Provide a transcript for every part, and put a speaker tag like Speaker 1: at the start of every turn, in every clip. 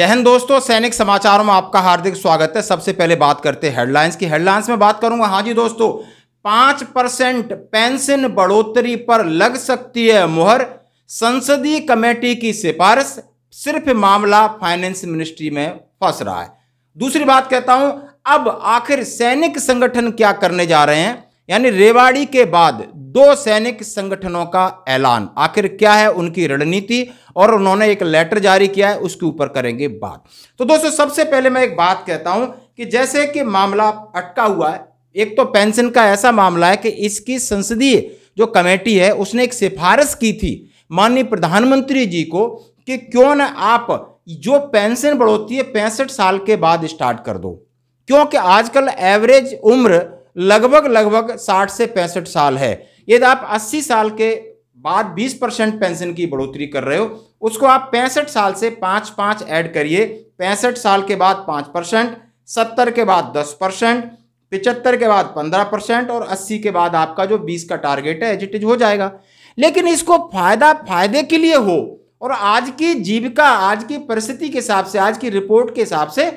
Speaker 1: जय हिंद दोस्तों सैनिक समाचारों में आपका हार्दिक स्वागत है सबसे पहले बात करते हैं हेडलाइंस की हेडलाइंस में बात करूंगा हाँ जी दोस्तों पांच परसेंट पेंशन बढ़ोतरी पर लग सकती है मुहर संसदीय कमेटी की सिफारिश सिर्फ मामला फाइनेंस मिनिस्ट्री में फंस रहा है दूसरी बात कहता हूं अब आखिर सैनिक संगठन क्या करने जा रहे हैं यानी रेवाड़ी के बाद दो सैनिक संगठनों का ऐलान आखिर क्या है उनकी रणनीति और उन्होंने एक लेटर जारी किया है उसके ऊपर करेंगे बात तो दोस्तों सबसे पहले मैं एक बात कहता हूं कि जैसे कि मामला अटका हुआ है एक तो पेंशन का ऐसा मामला है कि इसकी संसदीय जो कमेटी है उसने एक सिफारिश की थी माननीय प्रधानमंत्री जी को कि क्यों ना आप जो पेंशन बढ़ोती है पैंसठ साल के बाद स्टार्ट कर दो क्योंकि आजकल एवरेज उम्र लगभग लगभग साठ से पैंसठ साल है यदि आप 80 साल के बाद 20 परसेंट पेंशन की बढ़ोतरी कर रहे हो उसको आप पैंसठ साल से पाँच पाँच ऐड करिए पैंसठ साल के बाद पाँच परसेंट सत्तर के बाद दस परसेंट पिचहत्तर के बाद पंद्रह परसेंट और अस्सी के बाद आपका जो बीस का टारगेट है एजिटेज हो जाएगा लेकिन इसको फायदा फायदे के लिए हो और आज की जीविका आज की परिस्थिति के हिसाब से आज की रिपोर्ट के हिसाब से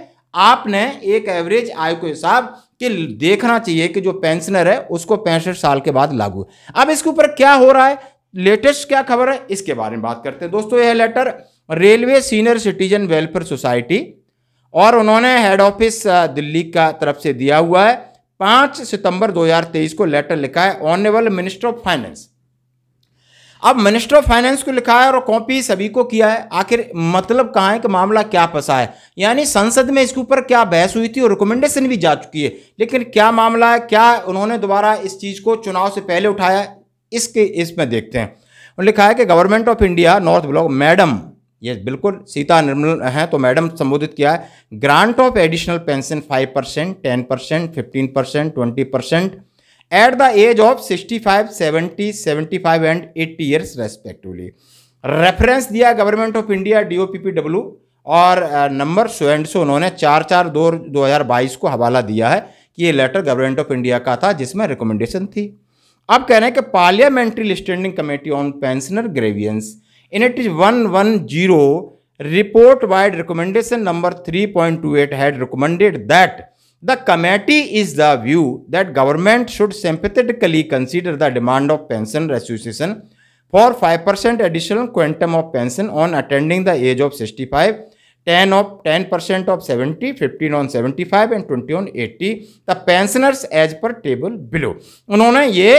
Speaker 1: आपने एक एवरेज आय के हिसाब कि देखना चाहिए कि जो पेंशनर है उसको पैंसठ साल के बाद लागू अब इसके ऊपर क्या हो रहा है लेटेस्ट क्या खबर है इसके बारे में बात करते हैं दोस्तों यह letter railway senior citizen welfare society और उन्होंने हेड ऑफिस दिल्ली का तरफ से दिया हुआ है पाँच सितंबर 2023 को लेटर लिखा है ऑनरेबल मिनिस्टर ऑफ फाइनेंस अब मिनिस्टर ऑफ फाइनेंस को लिखा है और कॉपी सभी को किया है आखिर मतलब कहाँ है कि मामला क्या फंसा है यानी संसद में इसके ऊपर क्या बहस हुई थी और रिकमेंडेशन भी जा चुकी है लेकिन क्या मामला है क्या उन्होंने दोबारा इस चीज़ को चुनाव से पहले उठाया इसके इसमें देखते हैं लिखा है कि government of India North Block madam ये बिल्कुल सीता निर्मल हैं तो मैडम संबोधित किया है grant of additional pension five percent ten percent fifteen percent twenty percent at the age of 65, 70, 75 and 80 years respectively reference दिया गवर्नमेंट ऑफ इंडिया डीओपीपीडब्ल्यू और number so and so उन्होंने चार चार दो दो हज़ार बाईस को हवाला दिया है कि ये लेटर गवर्नमेंट ऑफ इंडिया का था जिसमें रिकमेंडेशन थी अब कह रहे हैं कि parliamentary standing committee on pensioner grievance in it is one one zero report vide recommendation number three point two eight had recommended that the committee is the view that government should sympathetically consider the demand of pension association for five percent additional quantum of pension on attending the age of sixty five ten of ten percent of seventy fifteen on seventy five and twenty on eighty the pensioners age पर table below उन्होंने ये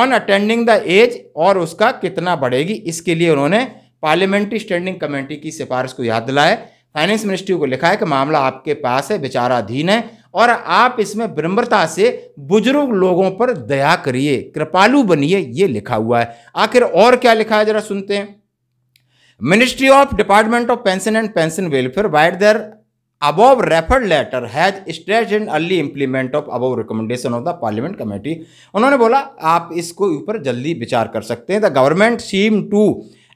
Speaker 1: on attending the as और उसका कितना बढ़ेगी इसके लिए उन्होंने पार्लियामेंट्री स्टैंडिंग कमेटी की सिफारिश को याद दिलाए फाइनेंस मिनिस्ट्री को लिखा है कि मामला आपके पास है विचाराधीन है और आप इसमें विनम्रता से बुजुर्ग लोगों पर दया करिए कृपालु बनिए ये लिखा हुआ है आखिर और क्या लिखा है जरा सुनते हैं ministry of department of pension and pension welfare vide their above referred letter has stretch and early implement of above recommendation of the parliament committee उन्होंने बोला आप इसको ऊपर जल्दी विचार कर सकते हैं the government seem to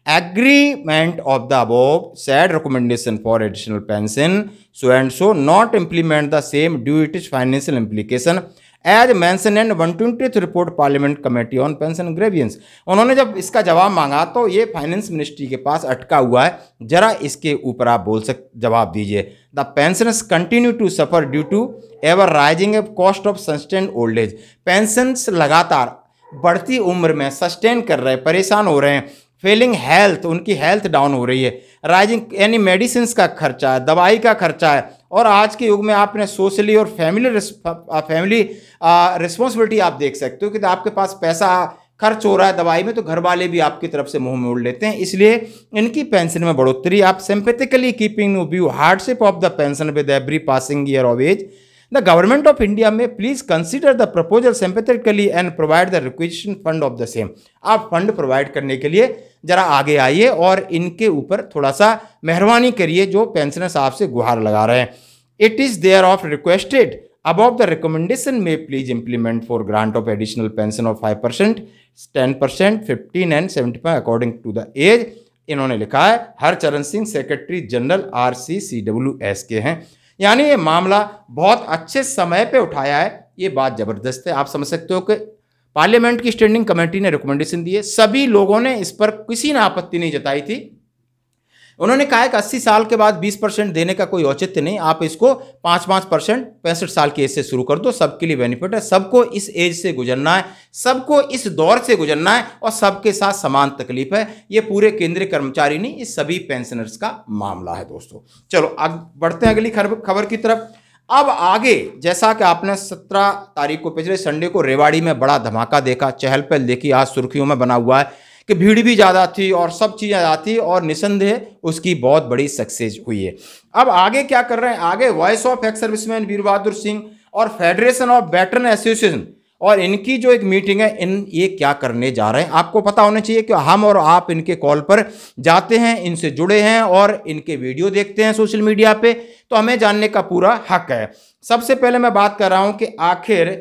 Speaker 1: agreement of the above said recommendation for additional pension so and so not implement the same due to its financial implication as mention and one twenty report parliament committee on pension grievance उन्होंने जब इसका जवाब मांगा तो ये finance ministry के पास अटका हुआ है जरा इसके ऊपर आप बोल सक जवाब दीजिए the pension continue to suffer due to ever rising cost of sustain old age pension लगातार बढ़ती उम्र में सस्टेन कर रहे परेशान हो रहे हैं फेलिंग हेल्थ उनकी हेल्थ डाउन हो रही है राइजिंग यानी मेडिसिन का खर्चा है दवाई का खर्चा है और आज के युग में आपने सोशली और फैमिली फैमिली रिस्पॉन्सिबिलिटी आप देख सकते हो कि आपके पास पैसा खर्च हो रहा है दवाई में तो घर वाले भी आपकी तरफ से मुंह मोड़ लेते हैं इसलिए इनकी पेंशन में बढ़ोतरी आप sympathetically keeping view hardship of the pension with every passing year of age the government of India में please consider the proposal sympathetically and provide the requisition fund of the same आप fund provide करने के लिए ज़रा आगे आइए और इनके ऊपर थोड़ा सा मेहरबानी करिए जो पेंशनर साहब से गुहार लगा रहे हैं it is therefore requested the recommendation में please implement for grant of additional pension of five percent ten percent fifteen and seventy five according to the age इन्होंने लिखा है Harcharan Singh secretary general R C C W S के हैं यानी ये मामला बहुत अच्छे समय पे उठाया है ये बात ज़बरदस्त है आप समझ सकते हो कि पार्लियामेंट की स्टैंडिंग कमेटी ने रिकमेंडेशन दिए सभी लोगों ने इस पर किसी ने आपत्ति नहीं जताई थी उन्होंने कहा कि अस्सी साल के बाद बीस परसेंट देने का कोई औचित्य नहीं आप इसको पाँच पाँच परसेंट पैंसठ साल की एज से शुरू कर दो सबके लिए बेनिफिट है सबको इस एज से गुजरना है सबको इस दौर से गुजरना है और सबके साथ समान तकलीफ है ये पूरे केंद्रीय कर्मचारी नहीं इस सभी पेंशनर्स का मामला है दोस्तों चलो अब बढ़ते हैं अगली खबर की तरफ अब आगे जैसा कि आपने 17 तारीख को पिछले संडे को रेवाड़ी में बड़ा धमाका देखा चहल पहल देखी आज सुर्खियों में बना हुआ है कि भीड़ भी ज़्यादा थी और सब चीज़ें ज़्यादा थी और निसंदेह उसकी बहुत बड़ी सक्सेस हुई है अब आगे क्या कर रहे हैं आगे voice of ex serviceman Veer Bahadur Singh और फेडरेशन ऑफ बैटर्न एसोसिएशन और इनकी जो एक मीटिंग है इन ये क्या करने जा रहे हैं आपको पता होना चाहिए कि हम और आप इनके कॉल पर जाते हैं इनसे जुड़े हैं और इनके वीडियो देखते हैं सोशल मीडिया पे तो हमें जानने का पूरा हक है सबसे पहले मैं बात कर रहा हूं कि आखिर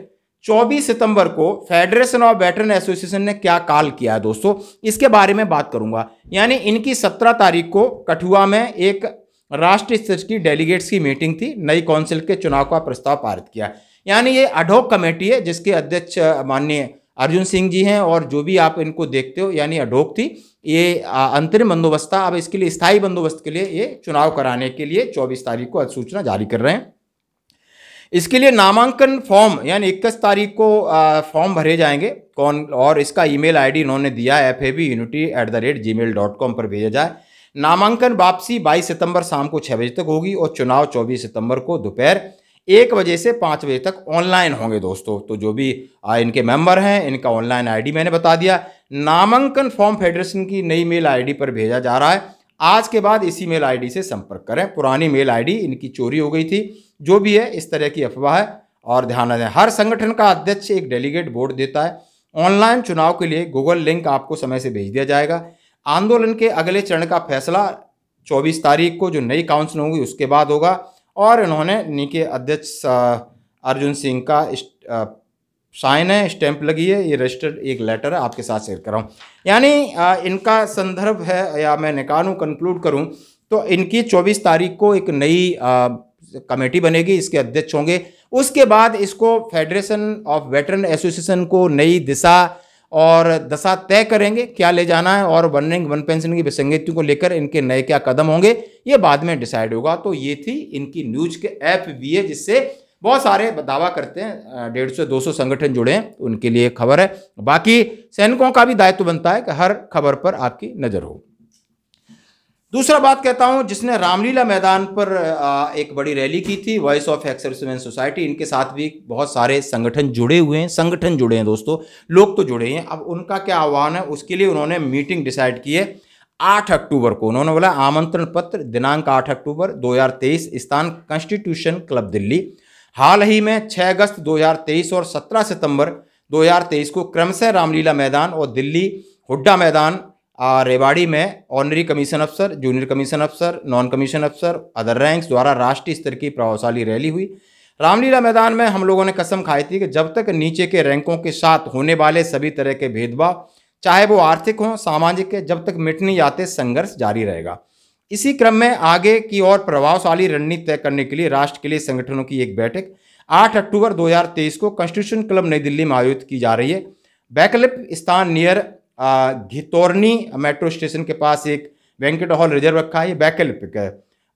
Speaker 1: 24 सितंबर को फेडरेशन ऑफ वेटरन एसोसिएशन ने क्या कॉल किया है दोस्तों इसके बारे में बात करूंगा यानी इनकी सत्रह तारीख को कठुआ में एक राष्ट्रीय स्तर की डेलीगेट्स की मीटिंग थी नई काउंसिल के चुनाव का प्रस्ताव पारित किया है यानी ये अडोक कमेटी है जिसके अध्यक्ष माननीय अर्जुन सिंह जी हैं और जो भी आप इनको देखते हो यानी अडोक थी ये अंतरिम बंदोबस्त था अब इसके लिए स्थायी बंदोबस्त के लिए ये चुनाव कराने के लिए 24 तारीख को अधिसूचना जारी कर रहे हैं इसके लिए नामांकन फॉर्म यानी इक्कीस तारीख को फॉर्म भरे जाएंगे कौन और इसका ईमेल आईडी इन्होंने दिया F A B unity at the rate Gmail dot com पर भेजा जाए नामांकन वापसी 22 सितंबर शाम को छः बजे तक होगी और चुनाव 24 सितंबर को दोपहर एक बजे से पाँच बजे तक ऑनलाइन होंगे दोस्तों तो जो भी इनके मेंबर हैं इनका ऑनलाइन आईडी मैंने बता दिया नामांकन फॉर्म फेडरेशन की नई मेल आईडी पर भेजा जा रहा है आज के बाद इसी मेल आईडी से संपर्क करें पुरानी मेल आईडी इनकी चोरी हो गई थी जो भी है इस तरह की अफवाह है और ध्यान रखें हर संगठन का अध्यक्ष एक डेलीगेट बोर्ड देता है ऑनलाइन चुनाव के लिए गूगल लिंक आपको समय से भेज दिया जाएगा आंदोलन के अगले चरण का फैसला 24 तारीख को जो नई काउंसिल होगी उसके बाद होगा और इन्होंने नीके अध्यक्ष अर्जुन सिंह का साइन है स्टैंप लगी है ये रजिस्टर्ड एक लेटर है आपके साथ शेयर कराऊँ यानी इनका संदर्भ है या मैं निकालूँ कंक्लूड करूँ तो इनकी चौबीस तारीख को एक नई कमेटी बनेगी इसके अध्यक्ष होंगे उसके बाद इसको फेडरेशन ऑफ वेटरन एसोसिएशन को नई दिशा और दशा तय करेंगे क्या ले जाना है और वन वन पेंशन की विसंगतियों को लेकर इनके नए क्या कदम होंगे ये बाद में डिसाइड होगा तो ये थी इनकी न्यूज के ऐप भी है जिससे बहुत सारे दावा करते हैं डेढ़ सौ दो सौ संगठन जुड़े हैं उनके लिए खबर है बाकी सैनिकों का भी दायित्व बनता है कि हर खबर पर आपकी नज़र हो दूसरा बात कहता हूँ जिसने रामलीला मैदान पर एक बड़ी रैली की थी वॉइस ऑफ एक्सर्समैन सोसाइटी इनके साथ भी बहुत सारे संगठन जुड़े हुए हैं संगठन जुड़े हैं दोस्तों लोग तो जुड़े हैं अब उनका क्या आह्वान है उसके लिए उन्होंने मीटिंग डिसाइड की है आठ अक्टूबर को उन्होंने बोला आमंत्रण पत्र दिनांक आठ अक्टूबर दो स्थान कॉन्स्टिट्यूशन क्लब दिल्ली हाल ही में छः अगस्त दो और सत्रह सितंबर दो को क्रमशः रामलीला मैदान और दिल्ली हुड्डा मैदान रेवाड़ी में ऑनरी कमीशन अफसर जूनियर कमीशन अफसर नॉन कमीशन अफसर अदर रैंक्स द्वारा राष्ट्रीय स्तर की प्रभावशाली रैली हुई रामलीला मैदान में हम लोगों ने कसम खाई थी कि जब तक नीचे के रैंकों के साथ होने वाले सभी तरह के भेदभाव चाहे वो आर्थिक हों सामाजिक है जब तक मिट नहीं जाते संघर्ष जारी रहेगा इसी क्रम में आगे की ओर प्रभावशाली रणनीति तय करने के लिए राष्ट्र के लिए संगठनों की एक बैठक 8 अक्टूबर 2023 को कॉन्स्टिट्यूशन क्लब नई दिल्ली में आयोजित की जा रही है वैकल्पिक स्थान नियर घितौरनी मेट्रो स्टेशन के पास एक वेंकट हॉल रिजर्व रखा है वैकल्पिक है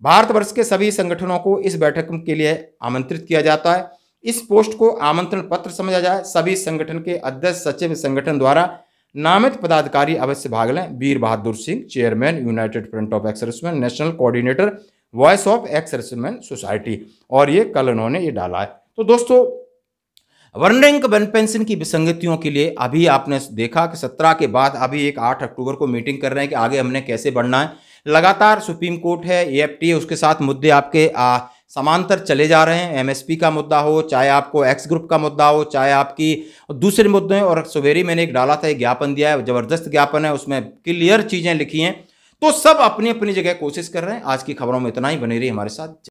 Speaker 1: भारतवर्ष के सभी संगठनों को इस बैठक के लिए आमंत्रित किया जाता है इस पोस्ट को आमंत्रण पत्र समझा जाए सभी संगठन के अध्यक्ष सचिव संगठन द्वारा नामित पदाधिकारी अवश्य भाग लें Veer Bahadur Singh chairman united front of exserviceman national coordinator voice of exserviceman society और ये कल उन्होंने ये डाला है तो दोस्तों वर्ण रैंक वन पेंशन की विसंगतियों के लिए अभी आपने देखा कि सत्रह के बाद अभी एक आठ अक्टूबर को मीटिंग कर रहे हैं कि आगे हमने कैसे बढ़ना है लगातार सुप्रीम कोर्ट है ए उसके साथ मुद्दे आपके आ, समांतर चले जा रहे हैं एमएसपी का मुद्दा हो चाहे आपको एक्स ग्रुप का मुद्दा हो चाहे आपकी दूसरे मुद्दे और सवेरी मैंने एक डाला था एक ज्ञापन दिया है जबरदस्त ज्ञापन है उसमें क्लियर चीज़ें लिखी हैं तो सब अपनी अपनी जगह कोशिश कर रहे हैं आज की खबरों में इतना ही बने रही हमारे साथ